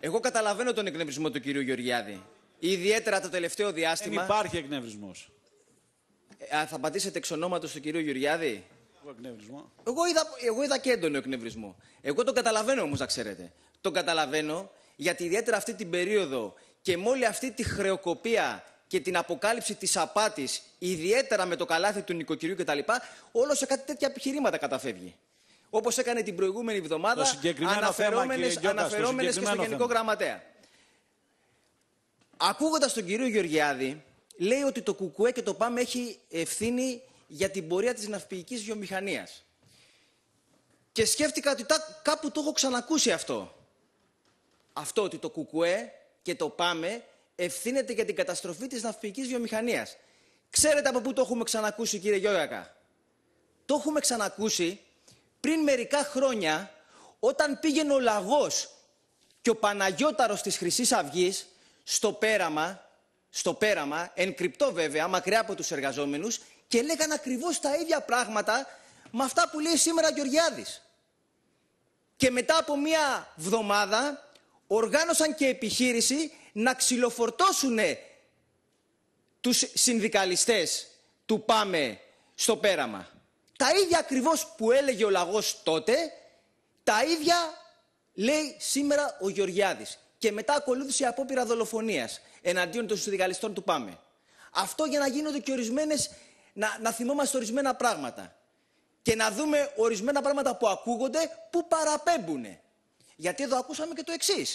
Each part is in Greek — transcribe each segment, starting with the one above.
Εγώ καταλαβαίνω τον εκνευρισμό του κυρίου Γεωργιάδη. Ιδιαίτερα το τελευταίο διάστημα. Δεν υπάρχει εκνευρισμός. Ε, θα απαντήσετε εξ ονόματος του κυρίου Γεωργιάδη. Εγώ είδα, εγώ είδα και έντονο εκνευρισμό. Εγώ τον καταλαβαίνω όμως, να ξέρετε. Τον καταλαβαίνω γιατί ιδιαίτερα αυτή την περίοδο και με όλη αυτή τη χρεοκοπία και την αποκάλυψη της απάτης, ιδιαίτερα με το καλάθι του νοικοκυριού κτλ., όλο σε κάτι τέτοια επιχειρήματα καταφεύγει. Όπως έκανε την προηγούμενη εβδομάδα, αναφερόμενε και, αναφερόμενες και στο θέμα. Γενικό Γραμματέα. Ακούγοντας τον κύριο Γεωργιάδη, λέει ότι το Κουκουέ και το ΠΑΜΕ έχει ευθύνη για την πορεία της ναυπηγικής βιομηχανίας. Και σκέφτηκα ότι τα, κάπου το έχω ξανακούσει αυτό. Αυτό ότι το Κουκουέ και το ΠΑΜΕ ευθύνεται για την καταστροφή της ναυπηγικής βιομηχανίας. Ξέρετε από πού το έχουμε ξανακούσει κύριε Γιώργακα. Το έχουμε ξανακούσει πριν μερικά χρόνια, όταν πήγαινε ο λαγός και ο Παναγιώταρος της χρυσής αυγής στο πέραμα, στο πέραμα, εν κρυπτό βέβαια, μακριά από τους εργαζόμενους, και λέγανε ακριβώς τα ίδια πράγματα με αυτά που λέει σήμερα Γεωργιάδης. Και μετά από μία βδομάδα οργάνωσαν και επιχείρηση να ξυλοφορτώσουν τους συνδικαλιστές του «Πάμε στο πέραμα». Τα ίδια ακριβώς που έλεγε ο λαγός τότε, τα ίδια λέει σήμερα ο Γεωργιάδης. Και μετά ακολούθησε η απόπειρα δολοφονίας εναντίον των συνδικαλιστών του Πάμε. Αυτό για να γίνονται και ορισμένες, να, να θυμόμαστε ορισμένα πράγματα. Και να δούμε ορισμένα πράγματα που ακούγονται, που παραπέμπουνε. Γιατί εδώ ακούσαμε και το εξής.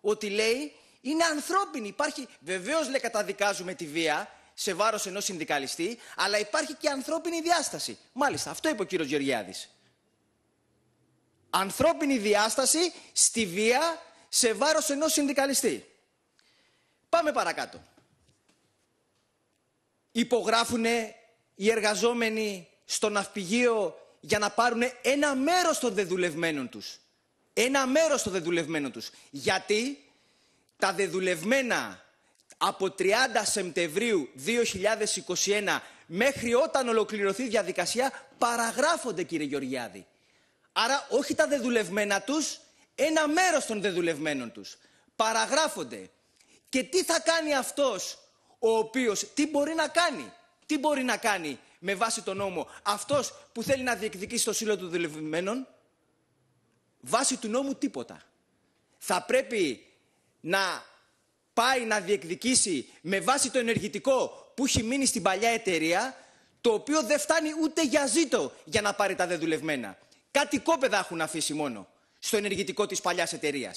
Ότι λέει, είναι ανθρώπινη. Υπάρχει, βεβαίως λέει, καταδικάζουμε τη βία, σε βάρος ενός συνδικαλιστή, αλλά υπάρχει και ανθρώπινη διάσταση. Μάλιστα, αυτό είπε ο κύριος Γεωργιάδης. Ανθρώπινη διάσταση στη βία σε βάρος ενός συνδικαλιστή. Πάμε παρακάτω. Υπογράφουν οι εργαζόμενοι στο ναυπηγείο για να πάρουν ένα μέρος των δεδουλευμένων τους. Ένα μέρος των δεδουλευμένων τους. Γιατί τα δεδουλευμένα από 30 Σεπτεμβρίου 2021 μέχρι όταν ολοκληρωθεί η διαδικασία παραγράφονται κύριε Γεωργιάδη. Άρα όχι τα δεδουλευμένα τους, ένα μέρος των δεδουλευμένων τους. Παραγράφονται. Και τι θα κάνει αυτός ο οποίος, τι μπορεί να κάνει, τι μπορεί να κάνει με βάση τον νόμο αυτός που θέλει να διεκδικήσει το σύλλογο των δεδουλευμένων, βάσει του νόμου τίποτα. Θα πρέπει να πάει να διεκδικήσει με βάση το ενεργητικό που έχει μείνει στην παλιά εταιρεία, το οποίο δεν φτάνει ούτε για ζήτο για να πάρει τα δεδουλευμένα. Κάτι κόπεδα έχουν αφήσει μόνο στο ενεργητικό της παλιάς εταιρείας.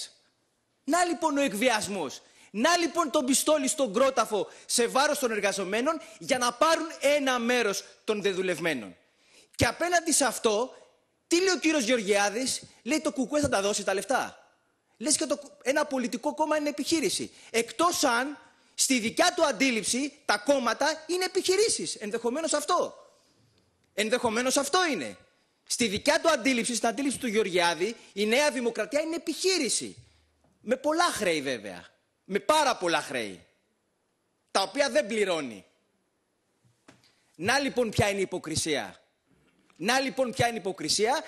Να λοιπόν ο εκβιασμός. Να λοιπόν τον πιστόλι στον κρόταφο σε βάρος των εργαζομένων για να πάρουν ένα μέρος των δεδουλευμένων. Και απέναντι σε αυτό, τι λέει ο κύριος Γεωργιάδης, λέει το κουκουέ θα τα δώσει τα λεφτά λες και το, ένα πολιτικό κόμμα είναι επιχείρηση. Εκτός αν στη δικιά του αντίληψη τα κόμματα είναι επιχειρήσεις. Ενδεχομένως αυτό. Ενδεχομένως αυτό είναι. Στη δικιά του αντίληψη, στην αντίληψη του Γεωργιάδη, η Νέα Δημοκρατία είναι επιχείρηση. Με πολλά χρέη βέβαια. Με πάρα πολλά χρέη. Τα οποία δεν πληρώνει. Να λοιπόν ποια είναι η υποκρισία. Να λοιπόν ποια είναι η υποκρισία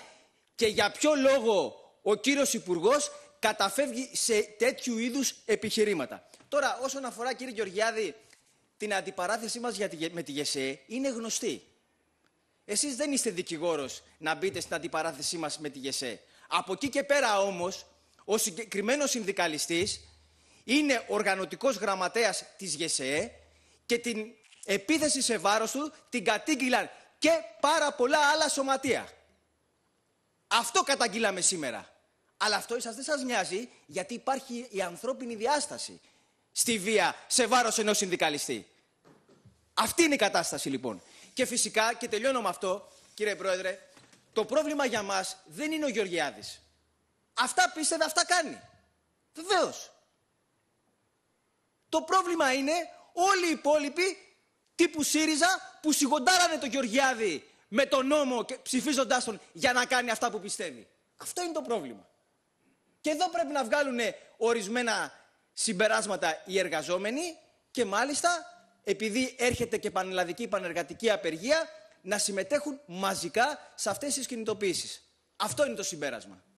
και για ποιο λόγο ο κύριος Υπουργός καταφεύγει σε τέτοιου είδους επιχειρήματα. Τώρα, όσον αφορά, κύριε Γεωργιάδη, την αντιπαράθεσή μας για τη, με τη ΓΕΣΕ, είναι γνωστή. Εσείς δεν είστε δικηγόρος να μπείτε στην αντιπαράθεσή μας με τη ΓΕΣΕ. Από εκεί και πέρα όμως, ο συγκεκριμένος συνδικαλιστής είναι οργανωτικός γραμματέας της ΓΕΣΕ και την επίθεση σε βάρος του την κατήγγυλαν και πάρα πολλά άλλα σωματεία. Αυτό καταγγείλαμε σήμερα. Αλλά αυτό εσάς δεν σας νοιάζει γιατί υπάρχει η ανθρώπινη διάσταση στη βία σε βάρος ενός συνδικαλιστή. Αυτή είναι η κατάσταση λοιπόν. Και φυσικά, και τελειώνω με αυτό, κύριε Πρόεδρε, το πρόβλημα για μας δεν είναι ο Γεωργιάδης. Αυτά πίστευε, αυτά κάνει. Βεβαίως. Το πρόβλημα είναι όλοι οι υπόλοιποι τύπου ΣΥΡΙΖΑ που σιγοντάρανε τον Γεωργιάδη με τον νόμο και ψηφίζοντάς τον για να κάνει αυτά που πιστεύει. Αυτό είναι το πρόβλημα. Και εδώ πρέπει να βγάλουν ορισμένα συμπεράσματα οι εργαζόμενοι και μάλιστα επειδή έρχεται και πανελλαδική πανεργατική απεργία να συμμετέχουν μαζικά σε αυτές τις κινητοποίησεις. Αυτό είναι το συμπέρασμα.